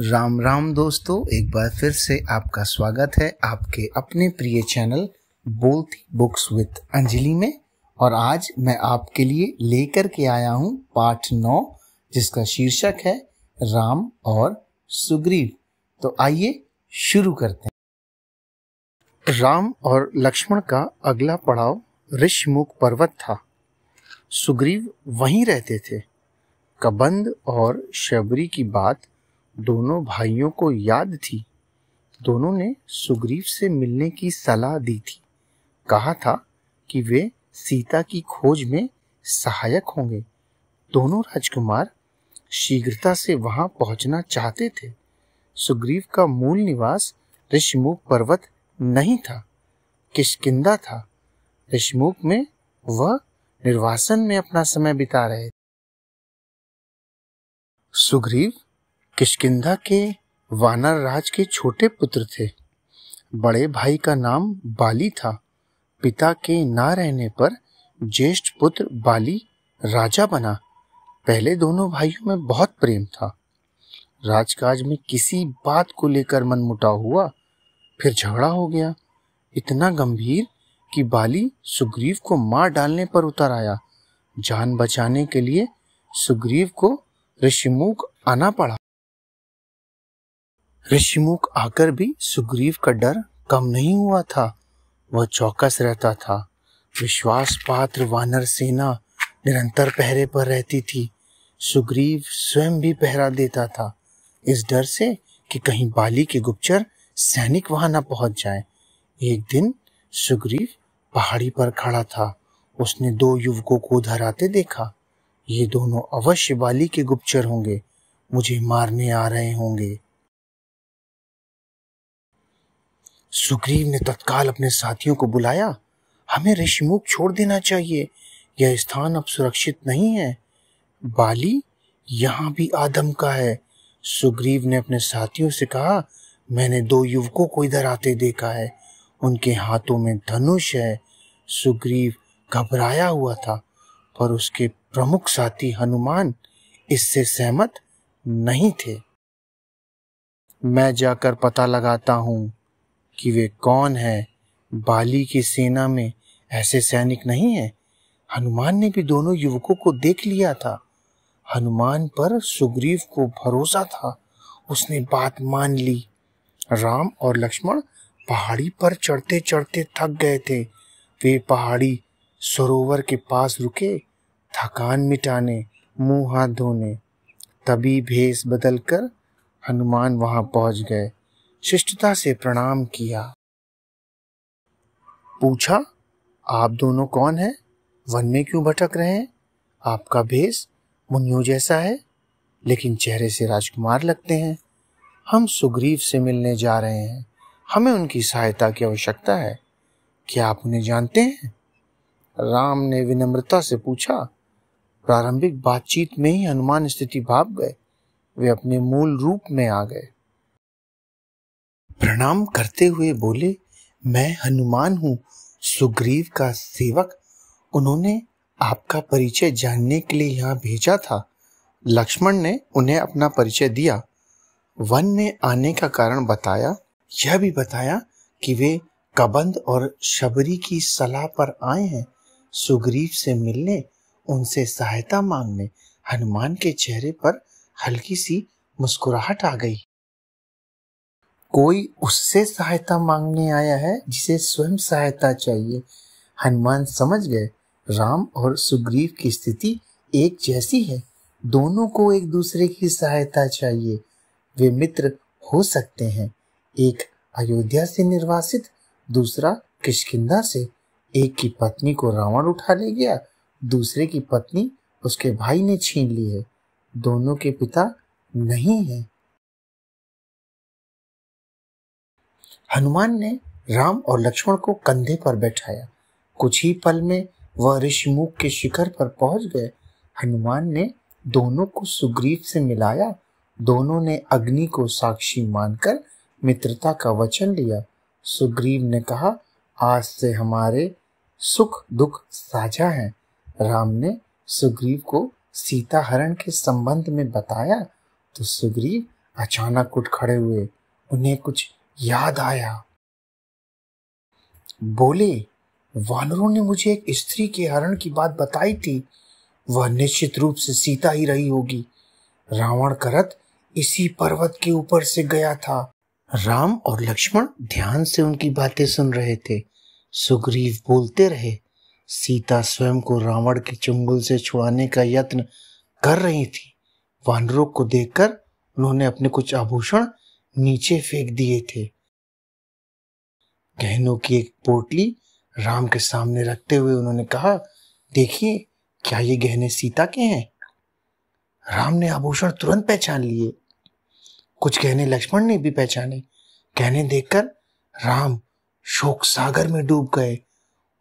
राम राम दोस्तों एक बार फिर से आपका स्वागत है आपके अपने प्रिय चैनल बोलती बुक्स विद अंजलि में और आज मैं आपके लिए लेकर के आया हूँ पाठ नौ जिसका शीर्षक है राम और सुग्रीव तो आइए शुरू करते हैं राम और लक्ष्मण का अगला पड़ाव ऋषमुख पर्वत था सुग्रीव वहीं रहते थे कबंद और शबरी की बात दोनों भाइयों को याद थी दोनों ने सुग्रीव से मिलने की सलाह दी थी कहा था कि वे सीता की खोज में सहायक होंगे दोनों राजकुमार शीघ्रता से वहां पहुंचना चाहते थे सुग्रीव का मूल निवास ऋषिमुख पर्वत नहीं था किशकिंदा था ऋषिमुख में वह निर्वासन में अपना समय बिता रहे थे सुग्रीव किष्किंधा के वानर राज के छोटे पुत्र थे बड़े भाई का नाम बाली था पिता के ना रहने पर ज्येष्ठ पुत्र बाली राजा बना पहले दोनों भाइयों में बहुत प्रेम था राजकाज में किसी बात को लेकर मन मुटाव हुआ फिर झगड़ा हो गया इतना गंभीर कि बाली सुग्रीव को मार डालने पर उतर आया जान बचाने के लिए सुग्रीव को ऋषिमुख आना पड़ा ऋषिमुख आकर भी सुग्रीव का डर कम नहीं हुआ था वह चौकस रहता था विश्वास पात्र वानर सेना निरंतर पहरे पर रहती थी सुग्रीव स्वयं भी पहरा देता था इस डर से कि कहीं बाली के गुप्चर सैनिक वहां न पहुंच जाए एक दिन सुग्रीव पहाड़ी पर खड़ा था उसने दो युवकों को उधर आते देखा ये दोनों अवश्य बाली के गुप्चर होंगे मुझे मारने आ रहे होंगे सुग्रीव ने तत्काल अपने साथियों को बुलाया हमें ऋषिमुख छोड़ देना चाहिए यह स्थान अब सुरक्षित नहीं है बाली यहाँ भी आदम का है सुग्रीव ने अपने साथियों से कहा मैंने दो युवकों को इधर आते देखा है उनके हाथों में धनुष है सुग्रीव घबराया हुआ था पर उसके प्रमुख साथी हनुमान इससे सहमत नहीं थे मैं जाकर पता लगाता हूं कि वे कौन हैं बाली की सेना में ऐसे सैनिक नहीं हैं हनुमान ने भी दोनों युवकों को देख लिया था हनुमान पर सुग्रीव को भरोसा था उसने बात मान ली राम और लक्ष्मण पहाड़ी पर चढ़ते चढ़ते थक गए थे वे पहाड़ी सरोवर के पास रुके थकान मिटाने मुंह हाथ धोने तभी भेस बदलकर हनुमान वहां पहुंच गए शिष्टता से प्रणाम किया पूछा आप दोनों कौन हैं वन में क्यों भटक रहे हैं आपका भेस मुनियो जैसा है लेकिन चेहरे से राजकुमार लगते हैं हम सुग्रीव से मिलने जा रहे हैं हमें उनकी सहायता की आवश्यकता है क्या आप उन्हें जानते हैं राम ने विनम्रता से पूछा प्रारंभिक बातचीत में ही हनुमान स्थिति भाप गए वे अपने मूल रूप में आ गए प्रणाम करते हुए बोले मैं हनुमान हूँ सुग्रीव का सेवक उन्होंने आपका परिचय जानने के लिए यहाँ भेजा था लक्ष्मण ने उन्हें अपना परिचय दिया वन में आने का कारण बताया यह भी बताया कि वे कबंद और शबरी की सलाह पर आए हैं सुग्रीव से मिलने उनसे सहायता मांगने हनुमान के चेहरे पर हल्की सी मुस्कुराहट आ गई कोई उससे सहायता मांगने आया है जिसे स्वयं सहायता चाहिए हनुमान समझ गए राम और सुग्रीव की स्थिति एक जैसी है दोनों को एक दूसरे की सहायता चाहिए वे मित्र हो सकते हैं एक अयोध्या से निर्वासित दूसरा किशकिंदा से एक की पत्नी को रावण उठा ले गया दूसरे की पत्नी उसके भाई ने छीन ली है दोनों के पिता नहीं हैं हनुमान ने राम और लक्ष्मण को कंधे पर बैठाया कुछ ही पल में वह ऋषिमुख के शिखर पर पहुंच गए हनुमान ने दोनों को सुग्रीव से मिलाया दोनों ने अग्नि को साक्षी मानकर मित्रता का वचन लिया सुग्रीव ने कहा आज से हमारे सुख दुख साझा हैं। राम ने सुग्रीव को सीता हरण के संबंध में बताया तो सुग्रीव अचानक उठ खड़े हुए उन्हें कुछ याद आया बोले वानरों ने मुझे एक स्त्री के हरण की बात बताई थी वह निश्चित रूप से सीता ही रही होगी रावण करत इसी पर्वत के ऊपर से गया था राम और लक्ष्मण ध्यान से उनकी बातें सुन रहे थे सुग्रीव बोलते रहे सीता स्वयं को रावण के चुंगल से छुड़ाने का यत्न कर रही थी वानरों को देखकर उन्होंने अपने कुछ आभूषण नीचे फेंक दिए थे गहनों की एक पोटली राम के सामने रखते हुए उन्होंने कहा देखिए क्या ये गहने सीता के हैं राम ने आभूषण तुरंत पहचान लिए कुछ गहने लक्ष्मण ने भी पहचाने गहने देखकर राम शोक सागर में डूब गए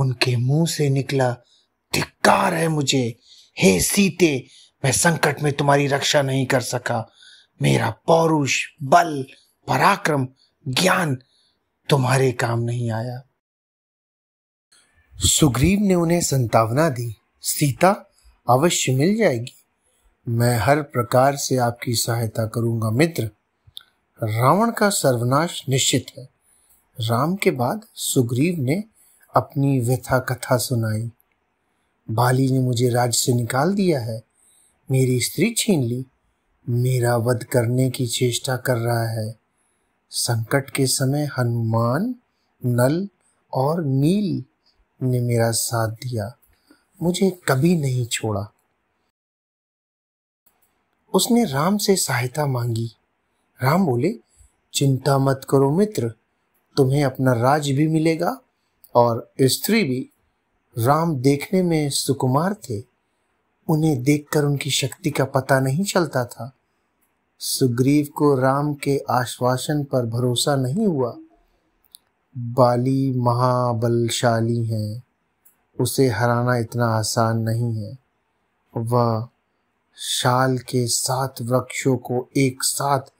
उनके मुंह से निकला धिक्कार है मुझे हे सीते मैं संकट में तुम्हारी रक्षा नहीं कर सका मेरा पौरुष बल पराक्रम ज्ञान तुम्हारे काम नहीं आया सुग्रीव ने उन्हें संतावना दी सीता अवश्य मिल जाएगी मैं हर प्रकार से आपकी सहायता करूंगा मित्र रावण का सर्वनाश निश्चित है राम के बाद सुग्रीव ने अपनी व्यथा कथा सुनाई बाली ने मुझे राज्य से निकाल दिया है मेरी स्त्री छीन ली मेरा वध करने की चेष्टा कर रहा है संकट के समय हनुमान नल और नील ने मेरा साथ दिया मुझे कभी नहीं छोड़ा उसने राम से सहायता मांगी राम बोले चिंता मत करो मित्र तुम्हें अपना राज भी मिलेगा और स्त्री भी राम देखने में सुकुमार थे उन्हें देखकर उनकी शक्ति का पता नहीं चलता था सुग्रीव को राम के आश्वासन पर भरोसा नहीं हुआ बाली महाबलशाली हैं उसे हराना इतना आसान नहीं है वह शाल के सात वृक्षों को एक साथ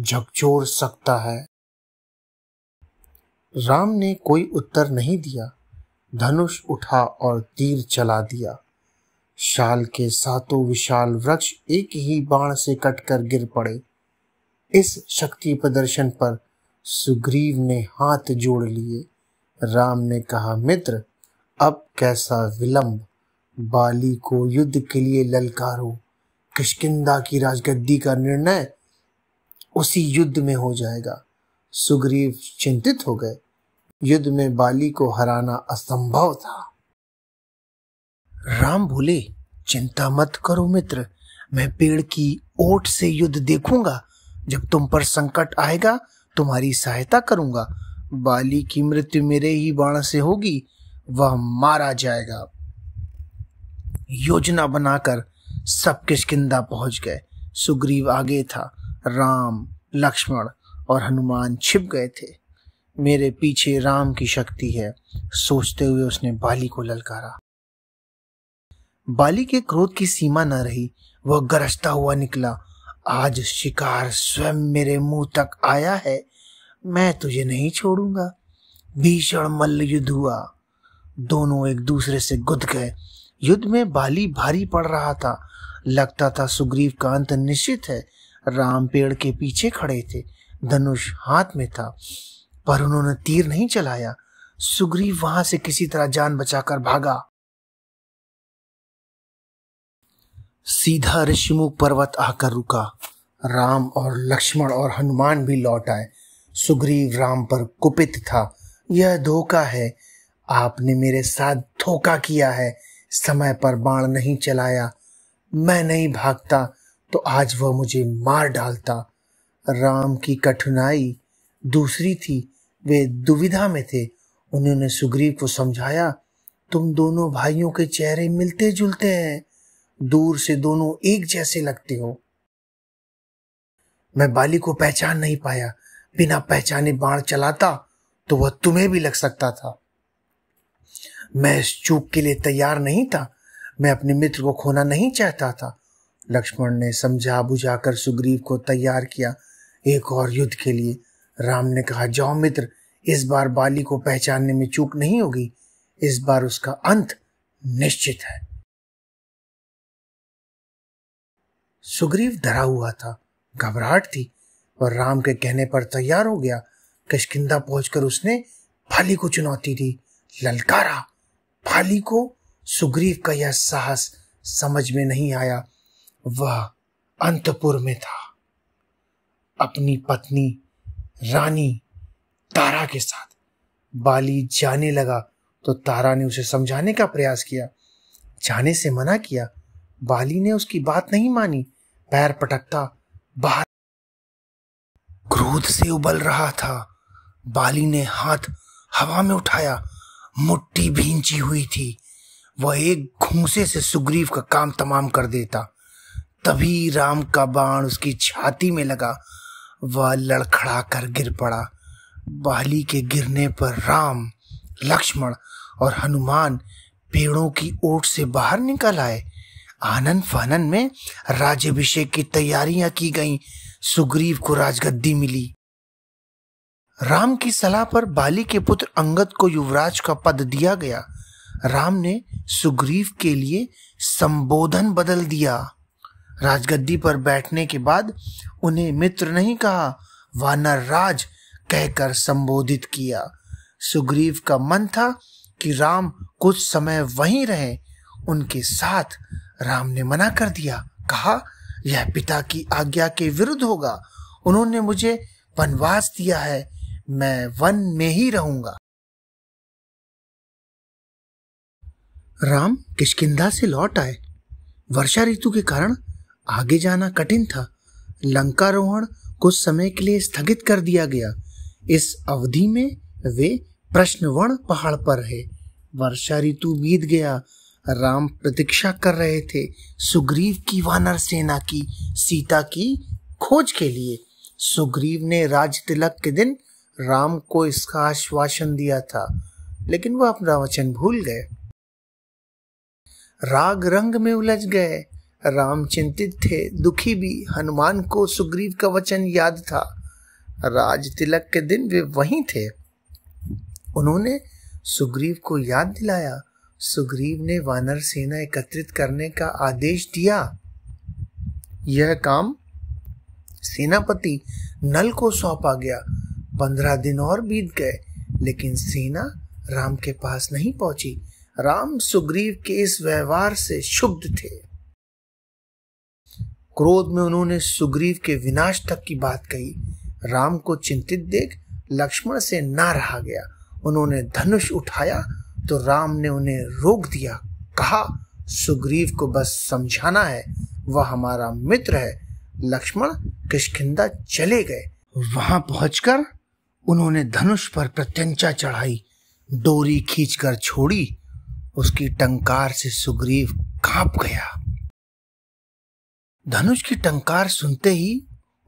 झकझोर सकता है राम ने कोई उत्तर नहीं दिया धनुष उठा और तीर चला दिया शाल के सातों विशाल वृक्ष एक ही बाण से कटकर गिर पड़े इस शक्ति प्रदर्शन पर सुग्रीव ने हाथ जोड़ लिए राम ने कहा मित्र अब कैसा विलंब बाली को युद्ध के लिए ललकारो किशकिदा की राजगद्दी का निर्णय उसी युद्ध में हो जाएगा सुग्रीव चिंतित हो गए युद्ध में बाली को हराना असंभव था राम भूले चिंता मत करो मित्र मैं पेड़ की ओट से युद्ध देखूंगा जब तुम पर संकट आएगा तुम्हारी सहायता करूंगा बाली की मृत्यु मेरे ही बाण से होगी वह मारा जाएगा योजना बनाकर सब किशकिंदा पहुंच गए सुग्रीव आगे था राम लक्ष्मण और हनुमान छिप गए थे मेरे पीछे राम की शक्ति है सोचते हुए उसने बाली को ललकारा बाली के क्रोध की सीमा न रही वह गरजता हुआ निकला आज शिकार स्वयं मेरे मुंह तक आया है मैं तुझे नहीं छोड़ूंगा भीषण मल्ल युद्ध हुआ दोनों एक दूसरे से गुद गए युद्ध में बाली भारी पड़ रहा था लगता था सुग्रीव का अंत निश्चित है राम पेड़ के पीछे खड़े थे धनुष हाथ में था पर उन्होंने तीर नहीं चलाया सुग्रीव वहां से किसी तरह जान बचाकर भागा सीधा ऋषिमुख पर्वत आकर रुका राम और लक्ष्मण और हनुमान भी लौट आए सुग्रीव राम पर कुपित था यह धोखा है आपने मेरे साथ धोखा किया है समय पर बाण नहीं चलाया मैं नहीं भागता तो आज वह मुझे मार डालता राम की कठिनाई दूसरी थी वे दुविधा में थे उन्होंने सुग्रीव को समझाया तुम दोनों भाइयों के चेहरे मिलते जुलते हैं दूर से दोनों एक जैसे लगते हो मैं बाली को पहचान नहीं पाया बिना पहचाने बाण चलाता तो वह तुम्हें भी लग सकता था मैं इस चूक के लिए तैयार नहीं था मैं अपने मित्र को खोना नहीं चाहता था लक्ष्मण ने समझा बुझाकर सुग्रीव को तैयार किया एक और युद्ध के लिए राम ने कहा जाओ मित्र इस बार बाली को पहचानने में चूक नहीं होगी इस बार उसका अंत निश्चित है सुग्रीव धरा हुआ था घबराहट थी और राम के कहने पर तैयार हो गया किशकिंदा पहुंचकर उसने भाली को चुनौती दी ललकारा भाली को सुग्रीव का यह साहस समझ में नहीं आया वह अंतपुर में था अपनी पत्नी रानी तारा के साथ बाली जाने लगा तो तारा ने उसे समझाने का प्रयास किया जाने से मना किया बाली ने उसकी बात नहीं मानी पैर पटकता बाहर क्रोध से उबल रहा था बाली ने हाथ हवा में उठाया मुट्टी भींची हुई थी वह एक घूसे से सुग्रीव का काम तमाम कर देता तभी राम का बाण उसकी छाती में लगा वह लड़खड़ा कर गिर पड़ा बाली के गिरने पर राम लक्ष्मण और हनुमान पेड़ों की ओट से बाहर निकल आए आनन फानन में राज्यभिषेक की तैयारियां की गईं, सुग्रीव को राजगद्दी मिली राम की सलाह पर बाली के पुत्र अंगद को युवराज का पद दिया गया राम ने सुग्रीव के लिए संबोधन बदल दिया राजगद्दी पर बैठने के बाद उन्हें मित्र नहीं कहा वानर राज कहकर संबोधित किया सुग्रीव का मन था कि राम कुछ समय वहीं रहे उनके साथ राम ने मना कर दिया कहा यह पिता की आज्ञा के विरुद्ध होगा उन्होंने मुझे वनवास दिया है मैं वन में ही रहूंगा राम किशकिंधा से लौट आए वर्षा ऋतु के कारण आगे जाना कठिन था लंका रोहण कुछ समय के लिए स्थगित कर दिया गया इस अवधि में वे प्रश्नवण पहाड़ पर रहे वर्षा ऋतु बीत गया राम प्रतीक्षा कर रहे थे सुग्रीव की वानर सेना की सीता की खोज के लिए सुग्रीव ने राज तिलक के दिन राम को इसका आश्वासन दिया था लेकिन वह अपना वचन भूल गए राग रंग में उलझ गए राम चिंतित थे दुखी भी हनुमान को सुग्रीव का वचन याद था राज तिलक के दिन वे वहीं थे उन्होंने सुग्रीव को याद दिलाया सुग्रीव ने वानर सेना एकत्रित करने का आदेश दिया यह काम सेनापति नल को सौंपा गया पंद्रह दिन और बीत गए लेकिन सेना राम के पास नहीं पहुंची राम सुग्रीव के इस व्यवहार से क्षुब्ध थे क्रोध में उन्होंने सुग्रीव के विनाश तक की बात कही राम को चिंतित देख लक्ष्मण से ना रहा गया उन्होंने धनुष उठाया तो राम ने उन्हें रोक दिया कहा सुग्रीव को बस समझाना है वह हमारा मित्र है लक्ष्मण किशकिंदा चले गए वहां पहुंचकर उन्होंने धनुष पर प्रत्यंचा चढ़ाई डोरी खींचकर छोड़ी उसकी टंकार से सुग्रीव कांप गया धनुष की टंकार सुनते ही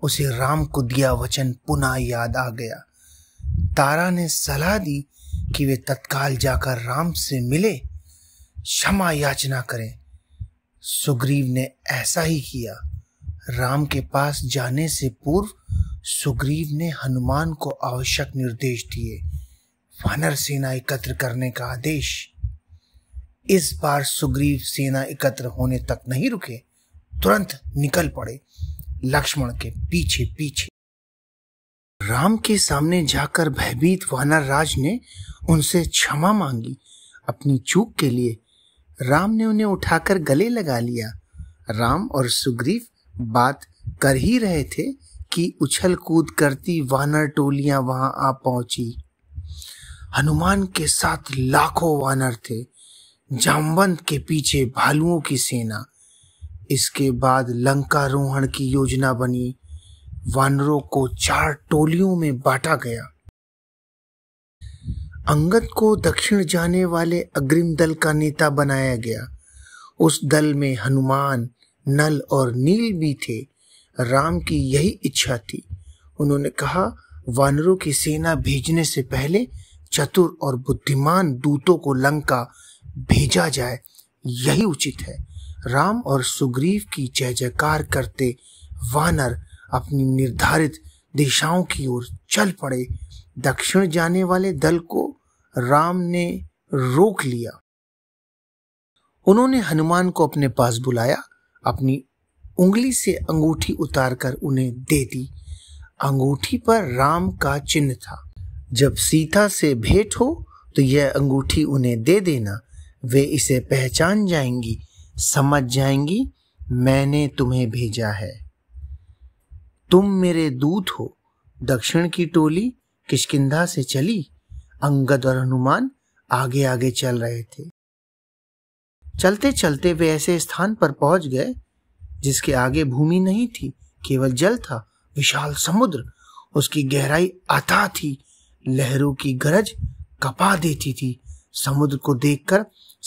उसे राम को दिया वचन पुनः याद आ गया तारा ने सलाह दी कि वे तत्काल जाकर राम से मिले क्षमा याचना करें सुग्रीव ने ऐसा ही किया राम के पास जाने से पूर्व सुग्रीव ने हनुमान को आवश्यक निर्देश दिए वानर सेना एकत्र करने का आदेश इस बार सुग्रीव सेना एकत्र होने तक नहीं रुके तुरंत निकल पड़े लक्ष्मण के पीछे पीछे राम के सामने जाकर भयभीत वानर राज ने उनसे क्षमा मांगी अपनी चूक के लिए राम ने उन्हें उठाकर गले लगा लिया राम और सुग्रीव बात कर ही रहे थे कि उछल कूद करती वानर टोलियां वहां आ पहुंची हनुमान के साथ लाखों वानर थे जामवंत के पीछे भालुओं की सेना इसके बाद लंका रोहण की योजना बनी वानरों को चार टोलियों में बांटा गया अंगद को दक्षिण जाने वाले अग्रिम दल का नेता बनाया गया उस दल में हनुमान नल और नील भी थे राम की यही इच्छा थी उन्होंने कहा वानरों की सेना भेजने से पहले चतुर और बुद्धिमान दूतों को लंका भेजा जाए यही उचित है राम और सुग्रीव की जय जयकार करते वानर अपनी निर्धारित दिशाओं की ओर चल पड़े दक्षिण जाने वाले दल को राम ने रोक लिया उन्होंने हनुमान को अपने पास बुलाया अपनी उंगली से अंगूठी उतारकर उन्हें दे दी अंगूठी पर राम का चिन्ह था जब सीता से भेंट हो तो यह अंगूठी उन्हें दे देना वे इसे पहचान जाएंगी समझ जाएंगी मैंने तुम्हें भेजा है तुम मेरे दूत हो दक्षिण की टोली किशकिंधा से चली अंगद और हनुमान आगे आगे चल रहे थे चलते चलते वे ऐसे स्थान पर पहुंच गए जिसके आगे भूमि नहीं थी केवल जल था विशाल समुद्र उसकी गहराई अथा थी लहरों की गरज कपा देती थी समुद्र को देखकर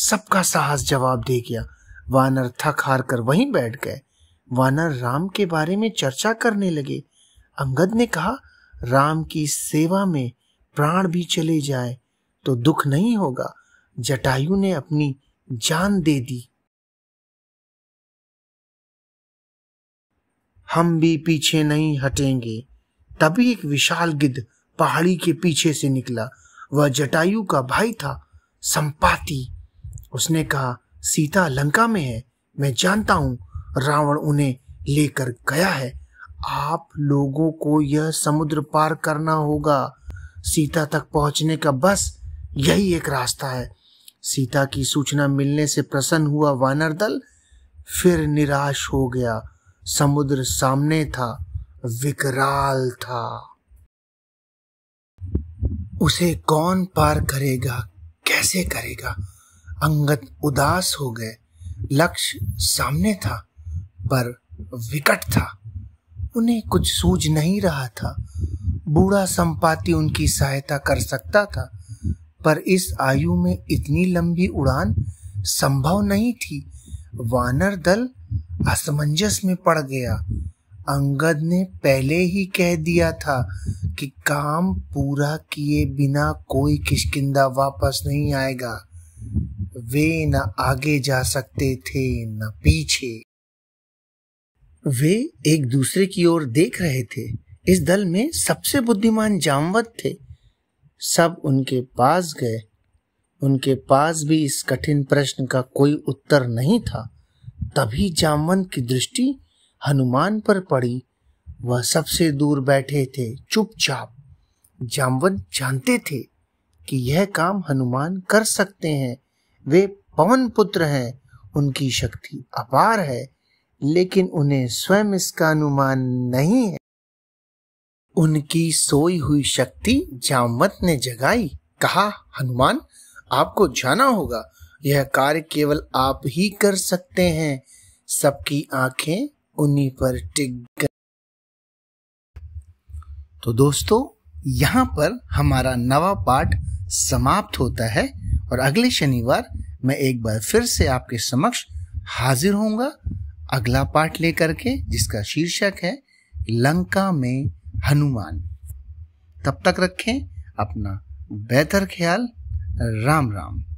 सबका साहस जवाब दे गया वानर थक हार कर वहीं बैठ गए वानर राम के बारे में चर्चा करने लगे अंगद ने कहा राम की सेवा में प्राण भी चले जाए तो दुख नहीं होगा जटायु ने अपनी जान दे दी हम भी पीछे नहीं हटेंगे तभी एक विशाल गिद्ध पहाड़ी के पीछे से निकला वह जटायु का भाई था संपाती उसने कहा सीता लंका में है मैं जानता हूं रावण उन्हें लेकर गया है आप लोगों को यह समुद्र पार करना होगा सीता तक पहुंचने का बस यही एक रास्ता है सीता की सूचना मिलने से प्रसन्न हुआ वानर दल फिर निराश हो गया समुद्र सामने था विकराल था उसे कौन पार करेगा कैसे करेगा अंगत उदास हो गए लक्ष्य सामने था पर विकट था उन्हें कुछ सूझ नहीं रहा था बूढ़ा संपाति उनकी सहायता कर सकता था पर इस आयु में इतनी लंबी उड़ान संभव नहीं थी वानर दल असमंजस में पड़ गया अंगद ने पहले ही कह दिया था कि काम पूरा किए बिना कोई किशकिंदा वापस नहीं आएगा वे न आगे जा सकते थे न पीछे वे एक दूसरे की ओर देख रहे थे इस दल में सबसे बुद्धिमान जामवत थे सब उनके पास गए उनके पास भी इस कठिन प्रश्न का कोई उत्तर नहीं था तभी जामवंत की दृष्टि हनुमान पर पड़ी वह सबसे दूर बैठे थे चुपचाप जामवंत जानते थे कि यह काम हनुमान कर सकते हैं वे पवन पुत्र हैं उनकी शक्ति अपार है लेकिन उन्हें स्वयं इसका अनुमान नहीं है उनकी सोई हुई शक्ति जामत ने जगाई कहा हनुमान आपको जाना होगा यह कार्य केवल आप ही कर सकते हैं सबकी आंखें उन्हीं पर टिक गई तो दोस्तों यहाँ पर हमारा नवा पाठ समाप्त होता है और अगले शनिवार मैं एक बार फिर से आपके समक्ष हाजिर होऊंगा अगला पाठ लेकर के जिसका शीर्षक है लंका में हनुमान तब तक रखें अपना बेहतर ख्याल राम राम